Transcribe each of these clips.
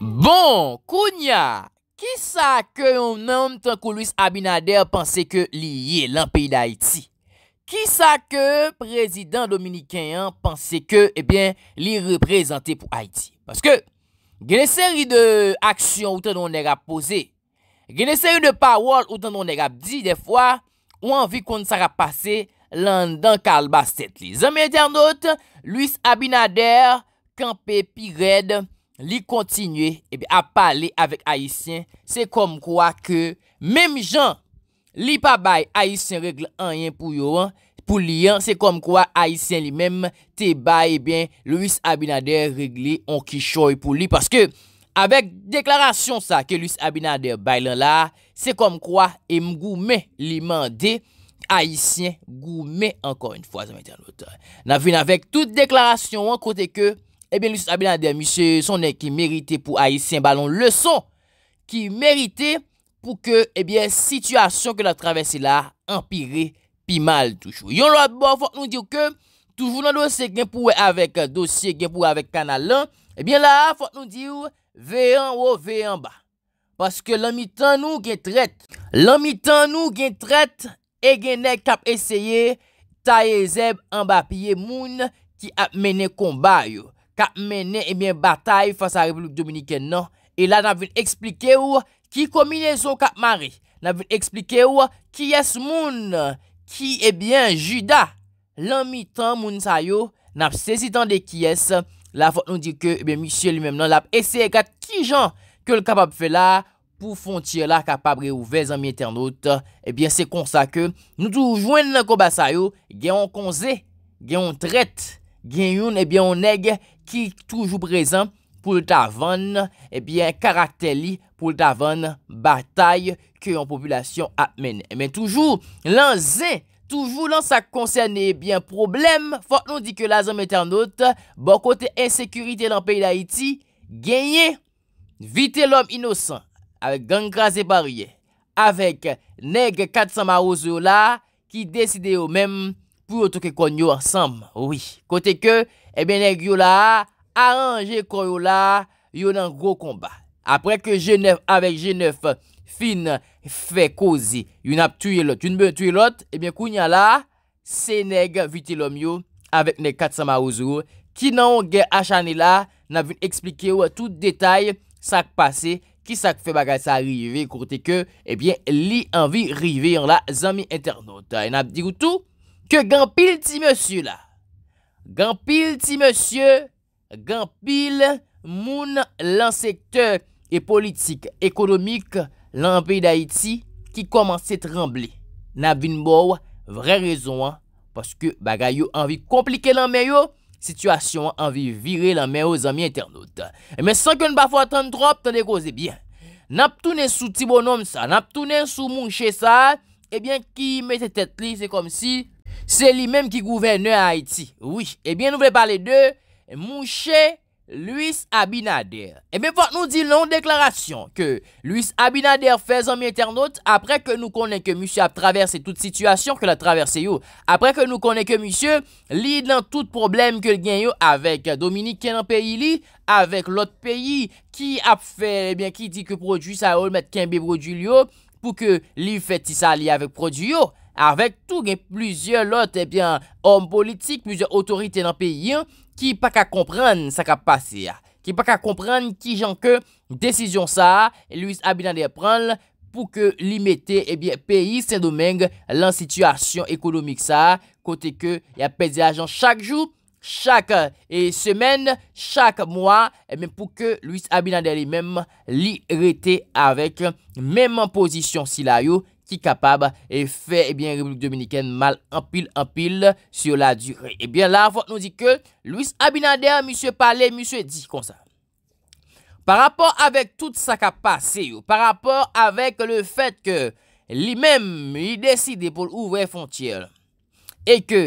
Bon, kounya, ki sa ke yon nanm tan ko Louis Abinader panse ke li ye lan peyi da Haiti? Ki sa ke prezident Dominikian panse ke eh li reprezenti pou Haiti? Paske genè seri de aksyon ou tan non negap pose, genè seri de pawol ou tan non negap di, de fwa, ou anvi kon sa rap pase lan dan Carl Bastet li. Zanmen eternot, Louis Abinader, kanpe pi redd, li kontinye ebe eh a pale avek Aisyen, se kom kwa ke mem jan li pa bay Aisyen regle anyen pou yo an, pou li an, se kom kwa Aisyen li mem te bay ebe eh Louis Abinader regle an ki choy pou li, paske avek deklarasyon sa ke Louis Abinader bay lan la, se kom kwa e m goume li mande Aisyen goume ankon yon fwa, zan mwen te anote nan vin avek tout deklarasyon an kote ke Ebyen lisa bilan de misye sonen ki merite pou a yi sen balon le son Ki merite pou ke ebyen situasyon ke la travese la empire pi mal toujou Yon lwa bo fote nou diw ke toujou nan dosye gen pou we avek kanal euh, lan Ebyen eh la fote nou diw veyan ou veyan ba Paske lami tan nou gen tret Lami tan nou gen tret e gen ne kap eseye ta ye zeb an ba piye moun ki ap mene konbayo kap menen ebyen eh batay fasa republik dominiken nan, e la nan vil explike ou ki kombinezon kap mari, nan vil explike ou ki yas moun, ki ebyen eh juda, lan mi tan moun sayo, nan se sitan de ki yas, la fote nou di ke, ebyen misye li menm nan, la ese kat ki jan, ke l kapap fe la, pou fonti la kapap re ouvezan mi internet, ebyen se konsa ke, nou tou jwen nan koba sayo, gen yon konze, gen yon tret, gen yon ebyen oneg, gen yon konze, ki toujou prezant pou l'ta van, ebyen karakter li pou l'ta van, batay ke yon populasyon ap mene. Ebyen toujou lan zè, toujou lan sa konserne ebyen problem, fòk nou di ke la zèm eternote, bon kote ensekurite lan peyi la iti, genye, vite l'om inosan, avèk gangra zè barye, avèk neg katsama ozè o la, ki deside yo mèm, pou yo touke konyo ansam, oui, kote ke genye, Ebe eh neg yo la, aranje kon yo la, yo nan gro komba. Aprek ke jenev, avek jenev fin fe kozi, yon ap tuye lot, yon be tuye lot, eh ebe kounya la, se neg vitilom yo, avek neg katsama ouzou, ki nan gen ashani la, nan vin explike yo e tout detay sak pase, ki sak fe bagay sa rive, kote ke, ebe, eh li anvi rive yon la zami internet. Ebe di goutou, ke gampil ti monsi yo la. Gampil ti monsye, gampil moun lan sekteur e politik ekonomik lan peyi da iti ki koman se tremble. Na bin mou, vre rezon an, paske bagay yo anvi komplike lan men yo, sitwasyon anvi vire lan men yo zami internet. Emen san gen bafwa tan drop, tan dekose biyan. Nap toune sou ti bon om sa, nap toune sou moun che sa, ebyen ki mwen se tet li, se kom si... Se li menm ki gouverne a Haiti. Oui, ebyen eh nou vle pale de Mouche Luis Abinader. Ebyen eh pou an nou di nan deklarasyon ke Luis Abinader fez an mi internaut apre ke nou konen ke mousse ap traverse tout situasyon ke la traverse yo. Apre ke nou konen ke mousse li nan tout problem ke gen yo avek Dominique Kenanpeili, avek lot peyi ki ap fe, ebyen ki di ke prodjou sa oul met Kenbe Brodjou yo pou ke li feti sa li avek prodjou yo. Avek tou gen plizye lot, ebyen, eh om politik, mizye otorite nan peyi yon, ki pa ka kompran sa ka pasi ya. Ah. Ki pa ka kompran ki jan ke, desizyon sa, Louis Abinader pran pou ke li mette, ebyen, eh peyi se domeng lan situasyon ekonomik sa, kote ke ya pezi ajan chak jou, chak eh, semen, chak mwa, ebyen pou ke Louis Abinader li menm li rete avek, menm an pozisyon si la yo, ki kapab e fè, ebyen, eh Republik Dominikèn mal empil-empil syo la dure. Ebyen, eh la, fote nou di ke, Louis Abinader, M. Palais, M. Discon, sa. Par rapport avek tout sa kapase, yo, par rapport avek le fèt ke li mèm li deside pou l'ouvre fontier, e ke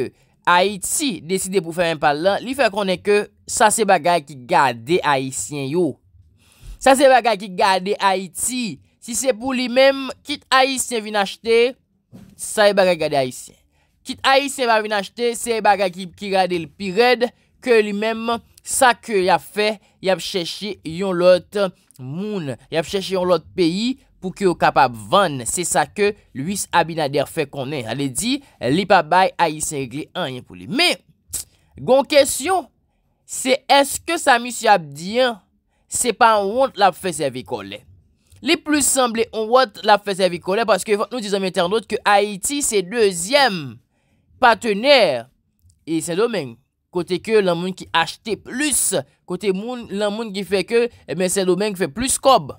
Haïti deside pou fè mèm palè, li fè konè ke sa se bagay ki gade Haïtien, yo. Sa se bagay ki gade Haïti, Si se pou li men, kit Aïsien vin achete, sa e baga gade Aïsien. Kit Aïsien va vin achete, sa e baga ki gade l'pired, ke li men, sa ke y ap fè, y ap chèche yon lot moun. Y ap chèche yon lot peyi pou ki yo kapap van. Se sa ke Louis Abinader fè konen. Ale di, li pa bay Aïsien gri an yon pou li. Me, gon kèsyon, se eske sa misi ap diyan, se pa an wont la fè seve konen. les plus semblés, on voit la fait parce que nous disons internautes que Haïti c'est deuxième partenaire et c'est domaine côté que le monde qui achetait plus côté le monde qui fait que mais eh ben, c'est domaine qui fait plus cob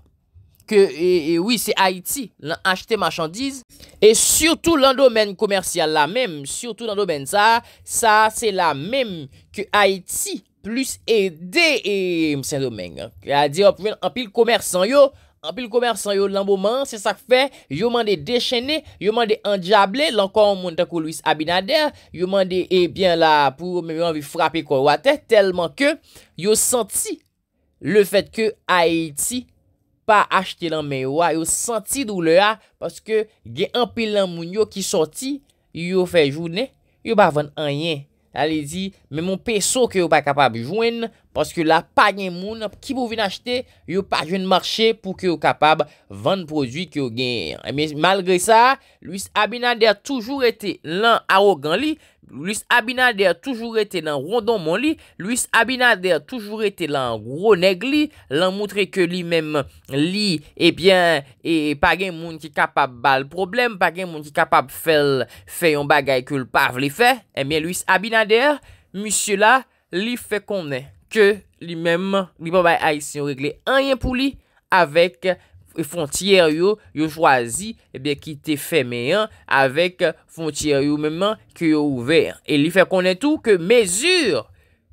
que et, oui c'est Haïti l'acheter marchandises et surtout dans le domaine commercial la même surtout dans le domaine ça ça c'est la même que Haïti plus aidé, et Saint-Domingue. C'est-à-dire, en pile commerçant, yo, Anpil komersan yo lambo man, se sak fe, yo mande deshene, yo mande andjable, lankon moun ta kou Louis Abinader, yo mande ebyen eh la pou mwen vi frape kou wate, telman ke yo santi le fet ke Haiti pa achete lan menwa, yo santi dou le a, paske gen anpil lan moun yo ki santi, yo fe jounen, yo ba van anyen, ale di, men moun peso ke yo pa kapab jounen, Paske la, pa gen moun, ki pou vin achete, yo pa gen marche pou ki yo kapab vande prodwi ki yo gen. Emen, malgre sa, Louis Abinader toujou ete lan arogan li, Louis Abinader toujou ete lan rondonman li, Louis Abinader toujou ete lan roneg li, lan moutre ke li menm li, ebyen, e pa gen moun ki kapab bal problem, pa gen moun ki kapab fel, feyon bagay kulpav li fe, emen, Louis Abinader, misye la, li fe konnen. ke li mèm, li mèm bay a y se yon regle an yon pou li, avek e, fontyer yo, yo chwazi, ebyen ki te fèmè an, avek fontyer yo mèm, ki yo ouver. E li fè konen tou, ke mezur,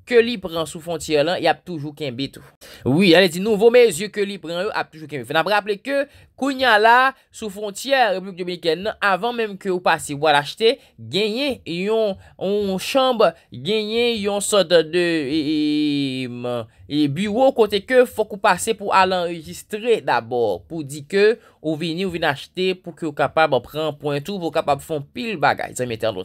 ke li pren sou fontyer lan, y ap toujou kenbe tou. Oui, ane di nouvo, me, zi ke li pren yo, ap toujou kenbe tou. Fena bre aple ke, kounya la, sou fontyer, repouk de mi ken nan, avan menm ke ou pasi, wou al achete, genye, yon, yon chamb, genye, yon sot de, e, e, e, bureau kote ke, fok ou pase pou al enregistre, dabor, pou di ke, ou vini, ou vini achete, pou ki ou kapab, pren pointou, pou kapab fon pil bagay, zanm eten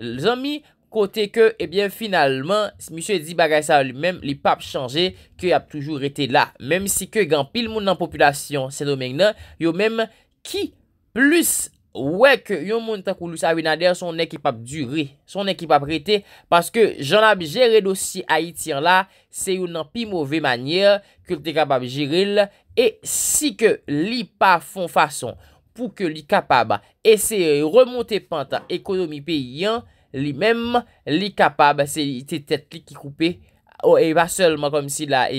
l kote ke, ebyen, eh finalman, misyo e di bagay sa li men, li pap chanje, ke ap toujou rete la, menm si ke gen pil moun nan populasyon, se domen nan, yo menm ki plus wek, yo moun takou lous avinader, son ekipap dure, son ekipap rete, paske jan ap jere dosi Haitian la, se yon nan pi mouve manye, kou te kapab jiril, e si ke li pa fon fason, pou ke li kapab ese remonte panta ekonomi pe yon, Li mèm li kapab, se te tèt li ki koupè, ou e va sèlman kom si la, e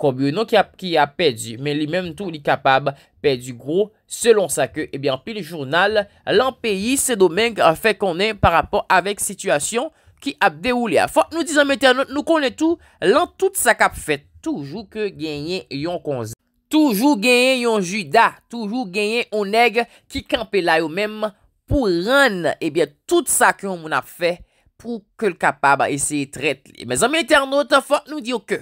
koubyou nou ki a pèdi. Men li mèm tou li kapab pèdi gro, selon sa ke, ebyan, pi li jounal, lan peyi se domèng fè konè par rapport avèk situasyon ki ap déwoulè. Fò, nou dizan metè anot, nou konè tou, lan tout sa kap fèt, toujou ke genyen yon konzè. Toujou genyen yon juda, toujou genyen yon neg ki kampe la yon mèm. pou ran, ebyen, tout sa ke ou moun ap fe pou ke l kapab a esey trete li. Me zanme interno, ta fote nou diyo ke,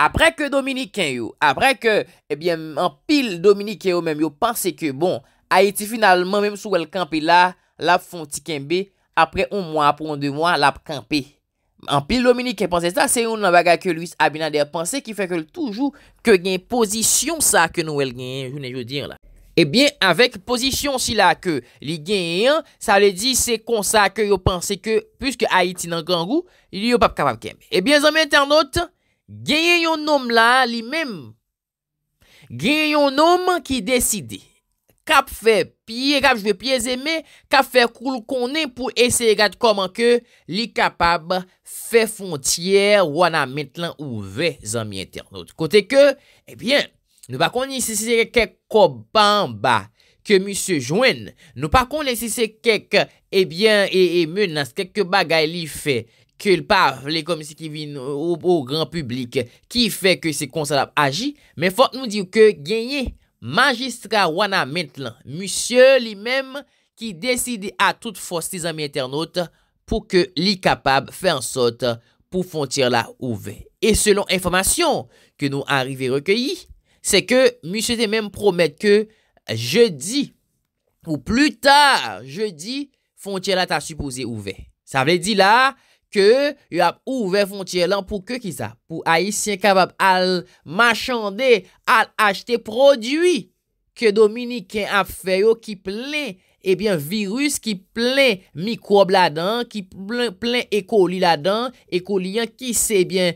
apre ke Dominik ken yo, apre ke, ebyen, an pil Dominik ken yo, men yo pense ke, bon, a eti finalman, menm sou el kampe la, la fon ti ken be, apre ou moun apon de moun, la ap kampe. An pil Dominik ken pense sa, se yon nan baga ke Louis Abinader pense, ki fe ke l toujou ke gen pozisyon sa ke nou el gen, jounen yo dir la. Ebyen, eh avèk pozisyon si la ke li genyen, sa le di se konsa ke yo pense ke, pwiske Haiti nan gangou, li yo pap kapab kem. Ebyen, zami internet, genyen yon nom la li menm. Genyen yon nom ki deside. Kap fe piye, kap jve piye zeme, kap fe koul konen pou ese yagat koman ke li kapab fe fontiyer wana mentlan ou ve, zami internet. Kote ke, ebyen, eh Nou pa koni se se kek kek koban ba kemise joen. Nou pa koni se se kek ebyen e menas kek ke bagay li fe. Ke l pa vle komisi ki vin ou gran publik. Ki fe ke se konsalap aji. Men fote nou diw ke genye magistra wana mentlan. Mise li menm ki deside a tout fos se zami internaut. Po ke li kapab fe ansot pou fontir la ouve. E selon informasyon ke nou arive rekayi. Se ke, musye te menm promet ke je di, pou plu ta, je di, fontye lan ta supose ouve. Sa vle di la, ke y ap ouve fontye lan pou ke ki sa. Pou a y siye kabab al machande, al achte prodwi, ke dominiken ap feyo ki plen, ebyen eh virus ki plen mikrob la dan, ki plen ekoli la dan, ekoli yan ki sebyen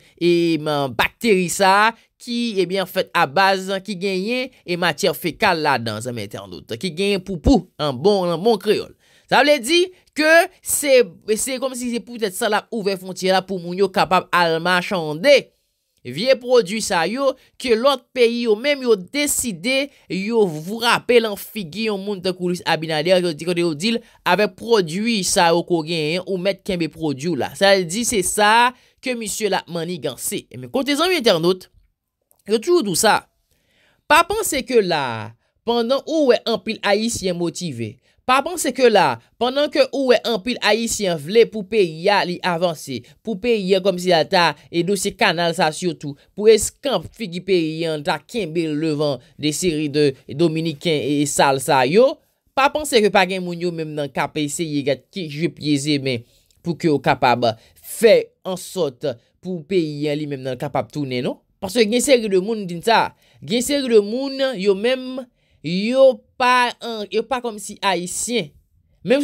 bakterisa, ki, ebyen, fèt a bazan, ki genyen, e matyèr fèkal la dan, zèm internot, ki genyen pou pou, an bon, an bon kreol. Sa wè di, ke, se, se, kom si se pou tèt sa la ouve fontiè la pou moun yo kapab alman chande, vie prodwi sa yo, ke lout peyi yo, men yo deside, yo vw rappel an figi, yo moun takoulis abinade, yo dikote yo dil, ave prodwi sa yo ko genyen, ou mèt kenbe prodwi yo la. Sa di, se sa, ke misye la maniganse. Emen, eh kote zan mi internot, Yo tou dou sa, pa pense ke la, pandan ou we empil ayisyen motivé, pa pense ke la, pandan ke ou we empil ayisyen vle pou pe ya li avansé, pou pe ya kom si la ta e dosi kanal sa sio tou, pou eskan figi pe ya an ta kenbe levan de seri de Dominikin e Salsa yo, pa pense ke pa gen moun yo mem nan kape se ye gat ki jup ye zeme pou ke yo kapab fe ansot pou pe ya li mem nan kapab tounen nou. Paswe gen segre moun din sa, gen segre moun yo mèm, yo pa kom si haisyen. Mem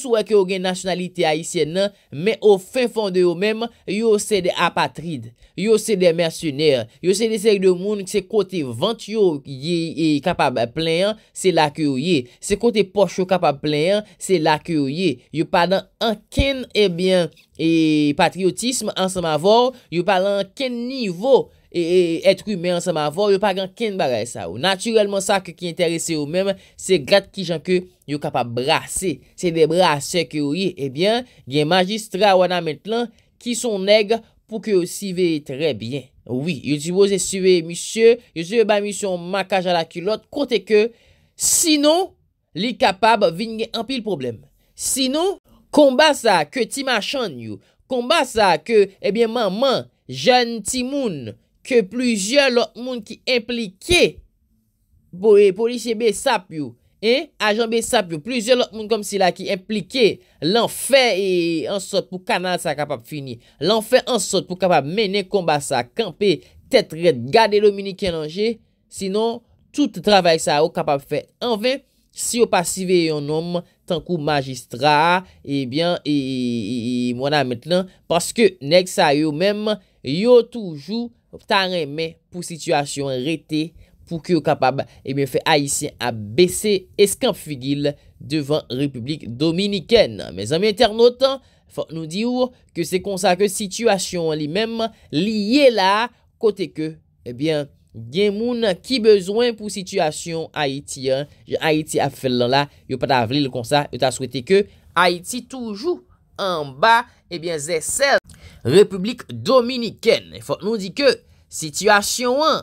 sou ak yo gen nasyonalite Aisyen nan, men ou fen fon de yo men, yo se de apatride, yo se de mersyoner, yo se de sek de moun se kote vant yo ye e kapab plen, se lak yo ye. Se kote poch yo kapab plen, se lak yo ye. Yo padan anken ebyen eh e patriotisme ansanmavon, yo padan anken nivou. Et et etre kou men ansa ma vor, yo pa gen kene bagay sa ou. Naturelman sa ki ki interese yo mèm, se grat ki jan ke yo kapab brase. Se de brase ke ou ye, ebyen, eh gen magistra wana mentlan ki son neg pou ke yo sive trebyen. Oui, yo di boze suve monsye, yo suve ba misyon makaj ala kilot kote ke, sino, li kapab vini gen anpi l problem. Sino, konba sa ke ti machen yo. Konba sa ke, ebyen, eh maman, jen ti moun yo. ke plizye lot moun ki implike, pou li che be sap yo, e, ajan be sap yo, plizye lot moun kom sila ki implike, lan fe en sot pou kanal sa kapap fini, lan fe en sot pou kapap menen komba sa, kanpe tetre gade lominik en anje, sinon, tout travay sa ou kapap fe, anve, si ou pasive yon nom, tankou magistra, ebyen, eh e, mwana metnen, paske nek sa yo mem, yo toujou, Ta reme pou situasyon rete pou ki yo kapab ebyen fe Haitien a bese eskanp figil devan Republik Dominiken. Me zami internotan, fok nou di ou ke se konsa ke situasyon li menm liye la kote ke ebyen gen moun ki bezwen pou situasyon Haitien. Haitien a fel lan la, yo pat avril konsa yo ta swete ke Haitien toujou. An ba, ebyen eh zè sèl Republik Dominikèn Fok nou di ke, sityasyon an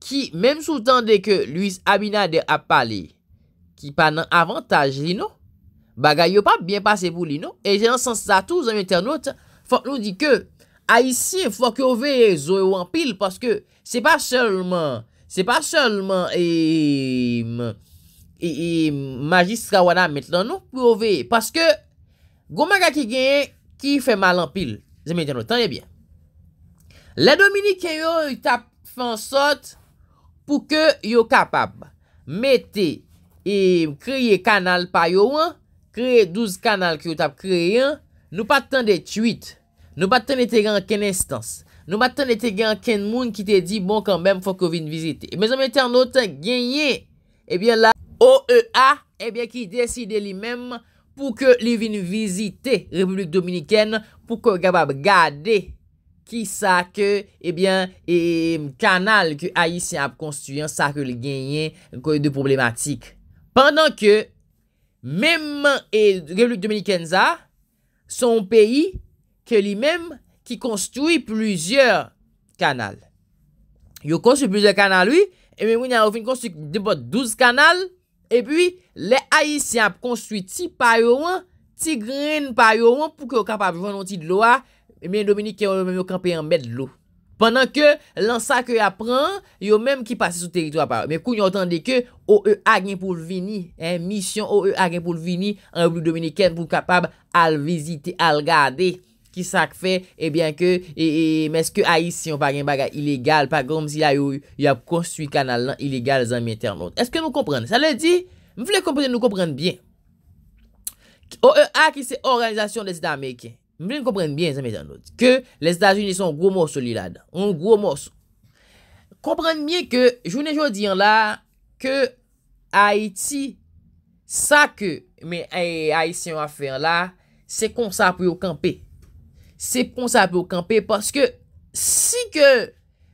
Ki, menm sou tande ke Louis Abinader ap pale Ki panan avantaj li nou Bagay yo pa, byen pase pou li nou E jè nan sansa tou, zèm eten not Fok nou di ke, a yisi Fok yo ve, zowe wampil Paske, se pa chelman Se pa chelman E Magistra wana met nan nou Fok yo ve, paske Gouman ka ki genye, ki fè mal an pil. Zeme yon notan, e bien. Le dominik yo, yon tap fè an sot, pou ke yon kapab, mette, e kreye kanal pa yo an, kreye douze kanal ki yon tap kreye an, nou patan de tuit, nou patan de te gen en ken instance, nou patan de te gen en ken moun ki te di, bon, kan bem, fòk yon vin vizite. E, me zan mette an notan, genye, e bien la OEA, e bien ki deside li menm, pou ke li vin vizite Republik Dominiken pou ke gabab gade ki sa ke ebyen eh e kanal ke ayisyen ap konstuyen sa ke li genyen konye de problematik pandan ke mem e, Republik Dominiken za son peyi ke li mem ki konstuy pluzyor kanal yo konstuy pluzyor kanal e men mwen a avin konstuy 12 kanal e pi Eh Ais e e eh si ap konstuit ti pa yo an, ti gren pa yo an pou ke yo kapab jwennon ti dlo a, men Dominiken yo mèm yo kampe yon mèd lo. Pendan ke lan sa ke yo apran, yo mèm ki pase sou teritwa pa yo. Men kou nyo otande ke, o yo agen pou l vini, misyon o yo agen pou l vini, an yo bou Dominiken pou kapab al vizite, al gade, ki sak fe, e bèn ke, men se ke Ais si yo bagen baga ilegal, pa kom si la yo yo ap konstuit kanal nan ilegal zan mèter not. Eske nou komprende, sa le di? Mwen fwile komprende nou komprende byen. OEA ki se organizasyon de sida Amerike. Mwen fwile komprende byen zanmè zanmè zanmè. Ke le sida zuni son gwo mous soli la da. On gwo mous. Komprende byen ke jounen joun diyan la. Ke Haiti. Sa ke men Haitien afer la. Se konsa pou yo kampe. Se konsa pou yo kampe. Paske si ke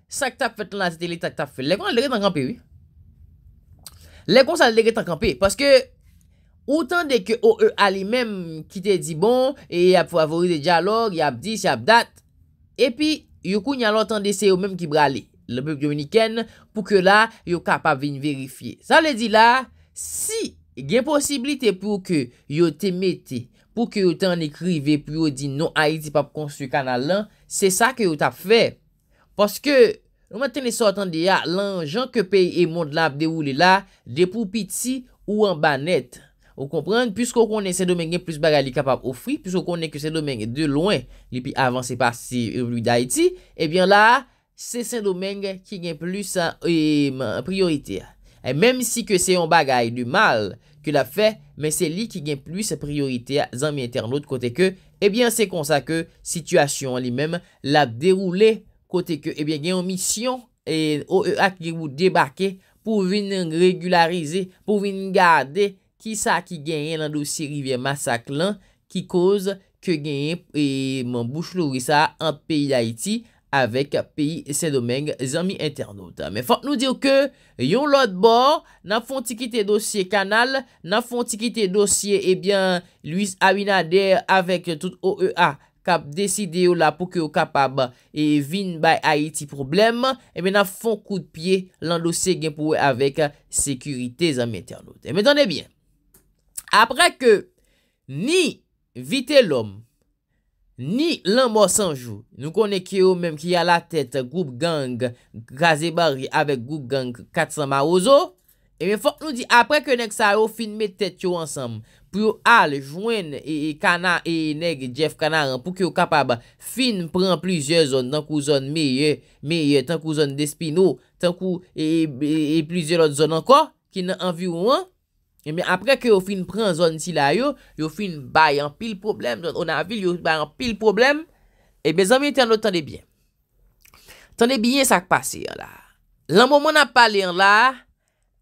sa ki ta fwete la zitele tak ta fwete. Lè kon lè dekè tan kampe wè. Lè kon sa lè re tan kampe, paske ou tan de ke ou e alimem ki te di bon, e ap favorize di alor, e ap dis, e ap dat, epi, yo kou nyalo tan de se yo menm ki brale, lè pep yoniken, pou ke la, yo kapap vin verifiye. Sa lè di la, si gen posibilite pou ke yo te mette, pou ke yo tan ekrive, pou yo di non a iti pap konstru kanal lan, se sa ke yo tap fe, paske Ou maten esot an de ya lanjan ke peyi e mond la ap deroule la de pou piti ou an banet. Ou komprende, piskou konen se domen gen plus bagay li kapap ofri, piskou konen ke se domen gen de loin li pi avanse pasi ou luy da iti, ebyen eh la se se domen gen plus priorite. E menm si ke se yon bagay du mal ke la fe, men se li gen plus priorite zan mi interno. Ebyen eh se konsa ke situasyon li menm la ap deroule, kote ke ebyen eh genyon misyon e eh, OEA eh, ki gri pou debake pou vin regularize, pou vin gade ki sa ki genyen nan dosye Rivier Massaclan, ki koz ke genyen moun bouchlourisa an peyi d'Haïti avèk peyi Saint-Domingue Zami Internet. Men fante nou dir ke yon lot bor nan fonte ki te dosye kanal, nan fonte ki te dosye ebyen Louis Abinader avèk tout OEA, kap deside yo la pou ki yo kapab e vin bay a iti problem, e men a fon kou de piye lan lo se gen pou we avek sekurite zanmete anote. E men dan e bien. Apre ke ni vite lom, ni lan mò sanjou, nou konen ki yo menm ki ya la tèt, Goup Gang, Gazebari, avek Goup Gang, Katsama Ozo, e men fon nou di apre ke nenk sa yo finme tèt yo ansamme, pou yo al jwen e, e kanar e neg jef kanaran pou ki yo kapab fin pran plizye zon, tankou zon meye, meye, tankou zon despino, tankou e, e, e plizye lot zon anko, ki nan anvi ou an, apre ki yo fin pran zon si la yo, yo fin bayan pil problem, yon anvil yo bayan pil problem, e bezan mwen ten nou ten de byen. Ten de byen sa kpase yon la. Lan moun moun ap pale yon la,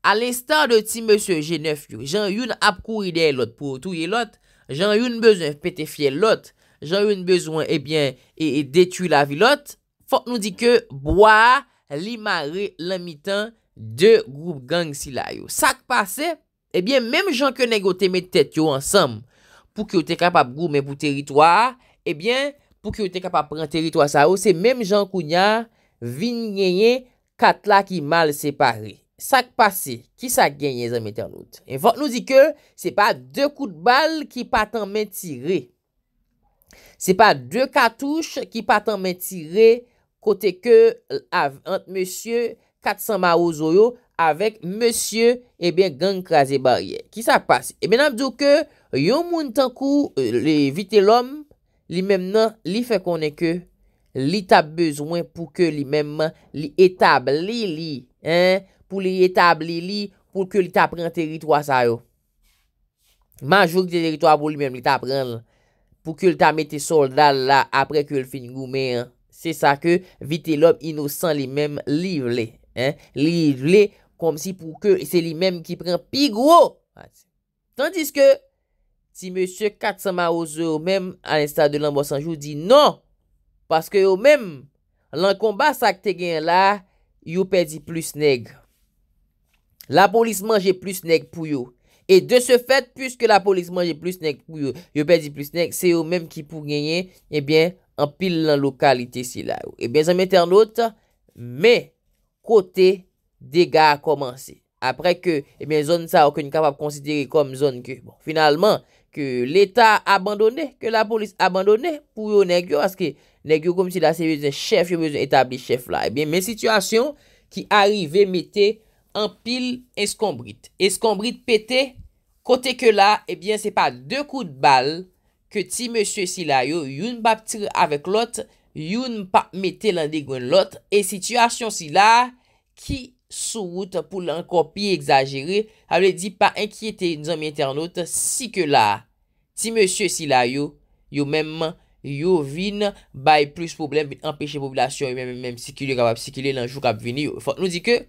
Al instan de ti monsen jenef yo, jan yon ap kou ide lot pou otouye lot, jan yon bezon pete fye lot, jan yon bezon ebyen eh e, e detu lavi lot, fok nou di ke bwa li mare lamitan de group gang si la yo. Sak pase, ebyen eh menm jan ke negote me tete yo ansam pou ki yo te kapap groumen pou teritwa, ebyen eh pou ki yo te kapap pran teritwa sa yo, se menm jan kounya vin nyeye katla ki mal separe. Sak pase, ki sak genye zanmete anout? Enfot nou di ke, se pa de kou de bal ki patan men tire. Se pa de katouche ki patan men tire, kote ke ant monsye 400 marou zoyo, avek monsye, e ben, gang krasi barye. Ki sak pase? E ben ap di ke, yon moun tankou, euh, le vite lom, li mem nan, li fe konen ke, li tab bezwen pou ke li memman, li etab li li, enfot, pou li etabli li pou ke li ta pren teritwa sa yo. Manjou ki te teritwa pou li menm li ta pren, pou ke li ta mette soldal la apre ke li fin goume. Se sa ke, vite lop inosan li menm liv le. Liv le, kom si pou ke se li menm ki pren pi gwo. Tandis ke, si monsie Kat Samaoze ou menm an insta de l'anbosanjou di non, paske ou menm, lankomba sa kte gen la, yo pedi plus negre. La polis manje plus nek pou yo. E de se fèt, püske la polis manje plus nek pou yo, yo pe di plus nek, se eh eh eh bon, yo mèm ki pou genyen, ebyen, anpil lan lokalite si la. Ebyen, zan mette an not, mè, kote, dega a komanse. Aprek ke, ebyen, zon sa, wakon yon kapap konsidere kom zon ke. Bon, finalman, ke l'eta abandone, ke la polis abandone, pou yo nek yo, aske, nek yo kom si la, se yo mèm etabli chef la. Ebyen, mè situasyon, ki arrive mette, an pil eskombrit. Eskombrit pete, kote ke la, ebyen eh se pa de kou de bal, ke ti monsye si la yo, yon pa pte avèk lot, yon pa mette landegwen lot, e sityasyon si la, ki sou wout pou lankopi exagere, alè di pa enkyete nou zanmye internaute, si ke la, ti monsye si la yo, yo menman, yo vin, bay plus poublem, empèche popilasyon, yo menmen menm, si ki li gaba, si ki li lanjou gaba vini, yo fote nou di ke,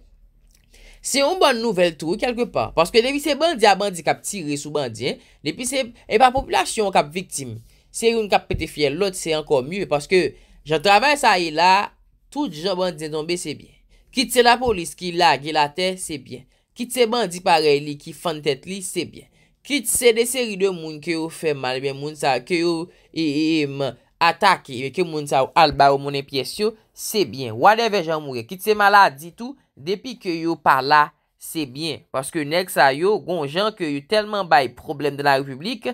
Se yon ban nouvel trou kelke pan. Paske dewi se bandi a bandi kap tire sou bandi. Depi se e pa poplasyon kap viktim. Se yon kap pete fiel lot, se ankon mye. Paske jan travè sa yi la, tout jan bandi zonbe se bien. Kit se la polis ki lage la te, se bien. Kit se bandi pare li ki fan tet li, se bien. Kit se de seri de moun ke yo fè mal, men moun sa ke yo atake, men ke moun sa alba ou moun epye syo, se bien. Whatever jan moure, kit se maladi tou, Depi ke yo par la, sebyen. Paske nek sa yo gonjan ke yo telman baye problem de la republik,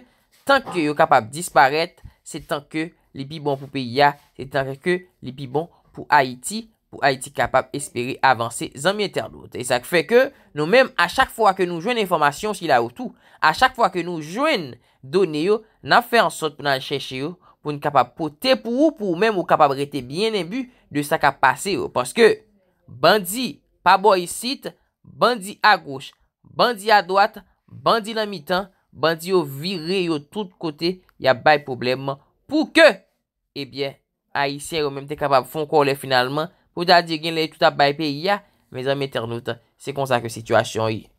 tank ke yo kapap disparet, se tank ke li bi bon pou peyi ya, se tank ke li bi bon pou Haiti, pou Haiti kapap espere avanse zanmye ternout. E sak fe ke nou menm a chak fwa ke nou jwen informasyon si la wotou, a chak fwa ke nou jwen done yo, nan fe ansot pou nan cheshe yo, pou nou kapap pote pou ou, pou ou menm ou kapap rete bien ebu de sa kap pase yo. Paske bandi, Pa bo yi sit, bandi a goch, bandi a doat, bandi la mitan, bandi yo vire yo tout kote, eh ya bay problem pou ke, ebyen, a yi ser yo menm te kapab fon kou le finalman, pou da di gen le tout a bay pe ya, me zanm eternout, se kon sa ke situasyon yi.